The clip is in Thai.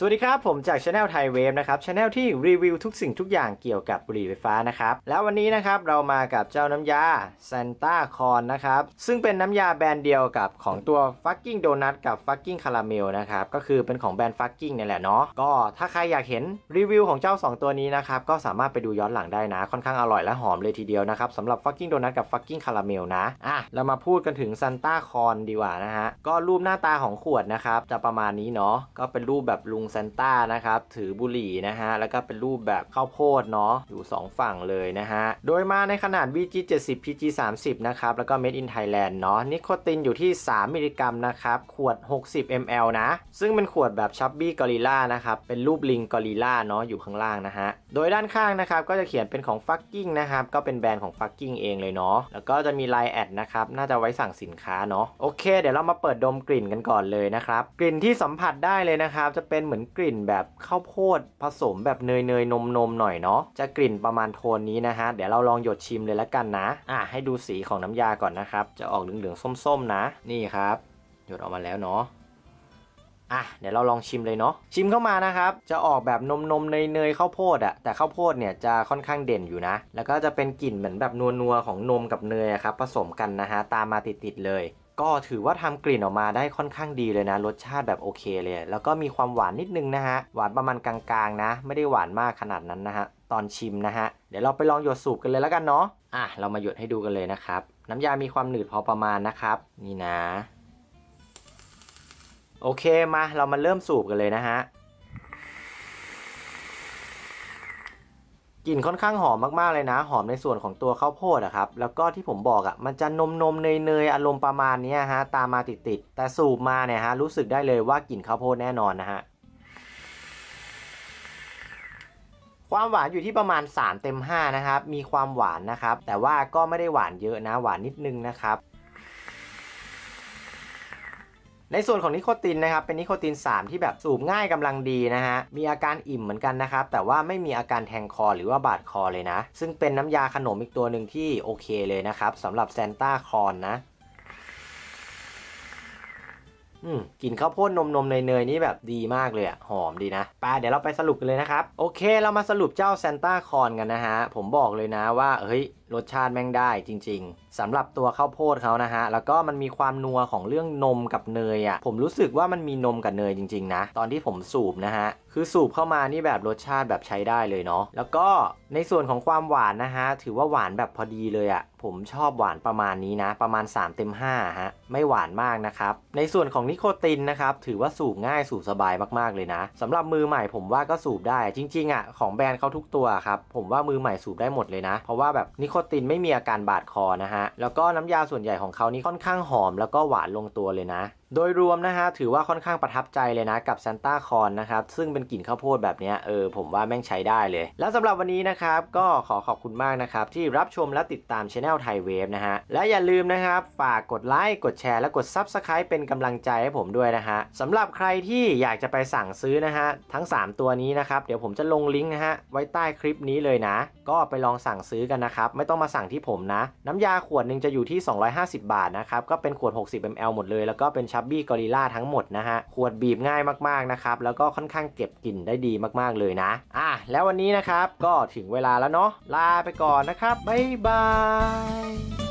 สวัสดีครับ ผมจากช anel ไทยเวฟนะครับช anel ที่รีวิวทุกสิ่งทุกอย่างเกี่ยวกับบุหรี่ไฟฟ้านะครับ แล้ววันนี้นะครับ เรามากับเจ้าน้ำยาซันต้าคอนนะครับ ซึ่งเป็นน้ำยาแบรนด์เดียวกับของตัวฟักกิ้งโดนัทกับฟักกิ้งคาราเมลนะครับ ก็คือเป็นของแบรนด์ฟักกิ้งนี่แหละเนาะก็ถ้าใครอยากเห็นรีวิวของเจ้า 2 ตัวนี้นะครับ ก็สามารถไปดูย้อนหลังได้นะ ค่อนข้างอร่อยและหอมเลยทีเดียวนะครับสำหรับฟักกิ้งโดนัทกับฟักกิ้งคาราเมลนะอ่ะเรามาพูดกันถึงซันต้าคอนดีกว่านะฮะก็รูปหน้าตาของขวดนะครับจะประมาณนี้เนาะก็เป็นรูปแบบลุงซันต้านะครับ ถือบุหรี่นะฮะ แล้วก็เป็นรูปแบบข้าวโพดเนาะ อยู่ 2 ฝั่งเลยนะฮะ โดยมาในขนาด VG 70 PG 30นะครับแล้วก็ Made in Thailand เนาะ นิโคตินอยู่ที่ 3 มิลลิกรัมนะครับ ขวด 60 ml นะ ซึ่งเป็นขวดแบบชับบี้กอริล่านะครับ เป็นรูปลิงกอริล่าเนาะ อยู่ข้างล่างนะฮะโดยด้านข้างนะครับก็จะเขียนเป็นของ fucking นะครับก็เป็นแบรนด์ของ fucking เองเลยเนาะแล้วก็จะมีไลน์แอดนะครับน่าจะไว้สั่งสินค้าเนาะโอเคเดี๋ยวเรามาเปิดดมกลิ่นกันก่อนเลยนะครับกลิ่นที่สัมผัสได้เลยนะครับ จะเป็นเหมือนกลิ่นแบบข้าวโพดผสมแบบเนยเนยนมนมหน่อยเนาะจะกลิ่นประมาณโทนนี้นะฮะเดี๋ยวเราลองหยดชิมเลยละกันนะอ่ะให้ดูสีของน้ำยาก่อนนะครับจะออกเหลืองๆส้มๆ นะ นี่ครับ หยดออกมาแล้วเนาะอ่ะเดี๋ยวเราลองชิมเลยเนาะชิมเข้ามานะครับจะออกแบบนมนมเนยเนยข้าวโพดอะแต่ข้าวโพดเนี่ยจะค่อนข้างเด่นอยู่นะ แล้วก็จะเป็นกลิ่นเหมือนแบบนัวนัวของนมกับเนยครับผสมกันนะฮะตามมาติดๆเลย ก็ถือว่าทำกลิ่นออกมาได้ค่อนข้างดีเลยนะ รสชาติแบบโอเคเลยแล้วก็มีความหวานนิดนึงนะฮะหวานประมาณกลางๆนะไม่ได้หวานมากขนาดนั้นนะฮะตอนชิมนะฮะเดี๋ยวเราไปลองหยดสูบกันเลยแล้วกันเนาะอ่ะเรามาหยดให้ดูกันเลยนะครับน้ำยา มีความหนืดพอประมาณนะครับนี่นะโอเคมา เรามาเริ่มสูบกันเลยนะฮะ กลิ่นค่อนข้างหอมมากๆเลยนะหอมในส่วนของตัวข้าวโพดอะครับ แล้วก็ที่ผมบอกอะมันจะนมนมเนยเนยอารมณ์ประมาณนี้ฮะตามมาติดๆแต่สูบมาเนี่ยฮะรู้สึกได้เลยว่ากลิ่นข้าวโพดแน่นอนนะฮะความหวานอยู่ที่ประมาณ 3 เต็ม5นะครับ มีความหวานนะครับ แต่ว่าก็ไม่ได้หวานเยอะนะหวานนิดนึงนะครับในส่วนของนิโคตินนะครับ เป็นนิโคติน 3 ที่แบบสูบง่ายกำลังดีนะฮะ มีอาการอิ่มเหมือนกันนะครับ แต่ว่าไม่มีอาการแทงคอหรือว่าบาดคอเลยนะ ซึ่งเป็นน้ำยาขนมอีกตัวหนึ่งที่โอเคเลยนะครับสำหรับแซนต้าคอนนะอืมกลิ่นข้าวโพดนมนมเนยเนยนี่แบบดีมากเลยอะหอมดีนะปเดี๋ยวเราไปสรุปกันเลยนะครับ โอเค เรามาสรุปเจ้าซนต้าคอนกันนะฮะ ผมบอกเลยนะว่าเฮ้ย รสชาติแม่งได้จริงๆ สำหรับตัวข้าวโพดเขานะฮะ แล้วก็มันมีความนัวของเรื่องนมกับเนยอะ่ะผมรู้สึกว่ามันมีนมกับเนยจริงๆนะ ตอนที่ผมสูบนะฮะ คือสูบเข้ามานี่แบบรสชาติแบบใช้ได้เลยเนาะแล้วก็ในส่วนของความหวานนะฮะถือว่าหวานแบบพอดีเลยอ่ะผมชอบหวานประมาณนี้นะ ประมาณ3เต็ม5ฮะไม่หวานมากนะครับในส่วนของนิโคตินนะครับถือว่าสูบง่ายสูบสบายมากๆเลยนะสำหรับมือใหม่ ผมว่าก็สูบได้ จริงๆอ่ะของแบรนด์เขาทุกตัวครับผมว่ามือใหม่สูบได้หมดเลยนะ เพราะว่าแบบนิโคตินไม่มีอาการบาดคอนะฮะแล้วก็น้ำยาส่วนใหญ่ของเขานี่ค่อนข้างหอมแล้วก็หวานลงตัวเลยนะโดยรวมนะฮะถือว่าค่อนข้างประทับใจเลยนะกับซานต้าคอนนะครับ ซึ่งเป็นกลิ่นข้าวโพดแบบนี้เออผมว่าแม่งใช้ได้เลย แล้วสำหรับวันนี้นะครับ ก็ขอขอบคุณมากนะครับ ที่รับชมและติดตามช anel ไทยเวฟนะฮะ และอย่าลืมนะครับ ฝากกดไลค์กดแชร์และกด Subscribe เป็นกำลังใจให้ผมด้วยนะฮะสำหรับใครที่อยากจะไปสั่งซื้อนะฮะ ทั้ง 3 ตัวนี้นะครับเดี๋ยวผมจะลงลิงก์นะฮะไว้ใต้คลิปนี้เลยนะ ก็ไปลองสั่งซื้อกันนะครับไม่ต้องมาสั่งที่ผมนะ น้ำยาขวดหนึ่งจะอยู่ที่ 250 บาทนะครับก็เป็นขวด60 ml หมดเลย แล้วก็เป็นชับบี้กอริล่าทั้งหมดนะฮะ ขวดบีบง่ายมากๆนะครับ แล้วก็ค่อนข้างเก็บกลิ่นได้ดีมากๆเลยนะ อ่ะ แล้ววันนี้นะครับ ก็ถึงเวลาแล้วเนาะ ลาไปก่อนนะครับ บ๊ายบาย